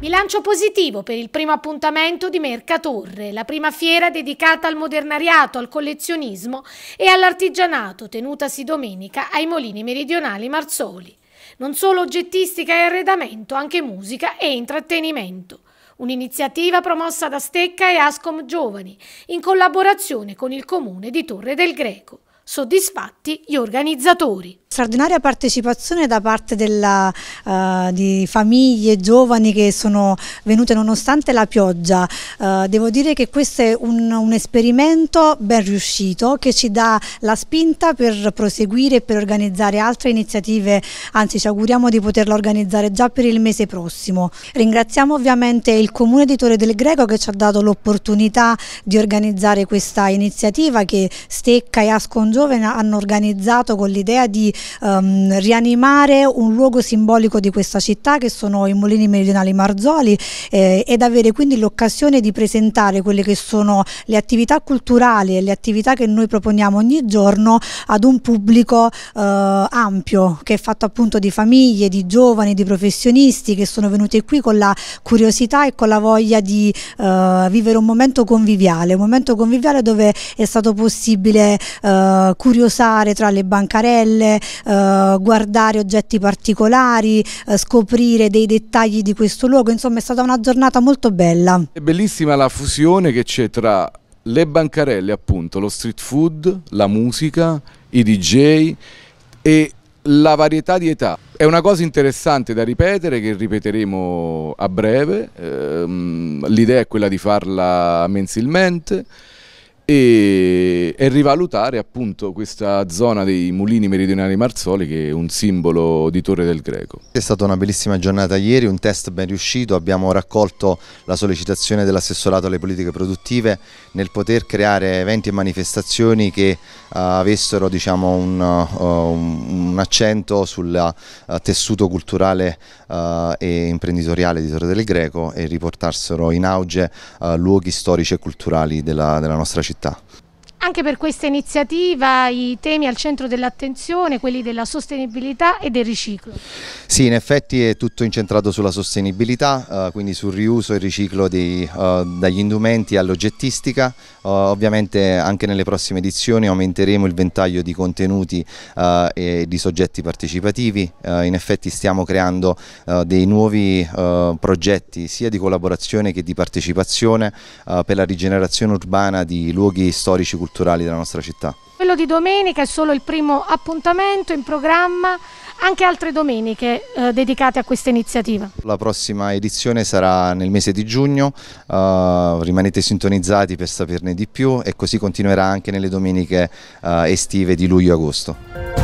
Bilancio positivo per il primo appuntamento di Mercatorre, la prima fiera dedicata al modernariato, al collezionismo e all'artigianato, tenutasi domenica ai Molini Meridionali Marzoli. Non solo oggettistica e arredamento, anche musica e intrattenimento. Un'iniziativa promossa da Stecca e Ascom Giovani, in collaborazione con il comune di Torre del Greco. Soddisfatti gli organizzatori. Straordinaria partecipazione da parte della, uh, di famiglie, giovani che sono venute nonostante la pioggia. Uh, devo dire che questo è un, un, esperimento ben riuscito che ci dà la spinta per proseguire e per organizzare altre iniziative, anzi ci auguriamo di poterla organizzare già per il mese prossimo. Ringraziamo ovviamente il Comune di Torre del Greco che ci ha dato l'opportunità di organizzare questa iniziativa che Stecca e Ascon Giovane hanno organizzato con l'idea di um, rianimare un luogo simbolico di questa città che sono i mulini meridionali Marzoli eh, ed avere quindi l'occasione di presentare quelle che sono le attività culturali e le attività che noi proponiamo ogni giorno ad un pubblico eh, ampio che è fatto appunto di famiglie, di giovani, di professionisti che sono venuti qui con la curiosità e con la voglia di eh, vivere un momento conviviale, un momento conviviale dove è stato possibile eh, curiosare tra le bancarelle, eh, guardare oggetti particolari, eh, scoprire dei dettagli di questo luogo, insomma è stata una giornata molto bella. È bellissima la fusione che c'è tra le bancarelle appunto, lo street food, la musica, i DJ e la varietà di età. È una cosa interessante da ripetere che ripeteremo a breve, ehm, l'idea è quella di farla mensilmente e, e, rivalutare appunto questa zona dei mulini meridionali Marzoli che è un simbolo di Torre del Greco. È stata una bellissima giornata ieri, un test ben riuscito, abbiamo raccolto la sollecitazione dell'assessorato alle politiche produttive nel poter creare eventi e manifestazioni che uh, avessero diciamo, un, uh, un, accento sul uh, tessuto culturale e imprenditoriale di Torre del Greco e riportarsero in auge luoghi storici e culturali della, della nostra città. tá. anche per questa iniziativa i temi al centro dell'attenzione, quelli della sostenibilità e del riciclo. Sì, in effetti è tutto incentrato sulla sostenibilità, eh, quindi sul riuso e riciclo di, eh, dagli indumenti all'oggettistica. Eh, ovviamente anche nelle prossime edizioni aumenteremo il ventaglio di contenuti eh, e di soggetti partecipativi. Eh, in effetti stiamo creando eh, dei nuovi progetti sia di collaborazione che di partecipazione per la rigenerazione urbana di luoghi storici culturali culturali della nostra città. Quello di domenica è solo il primo appuntamento in programma, anche altre domeniche eh, dedicate a questa iniziativa. La prossima edizione sarà nel mese di giugno, uh, rimanete sintonizzati per saperne di più e così continuerà anche nelle domeniche uh, estive di luglio-agosto.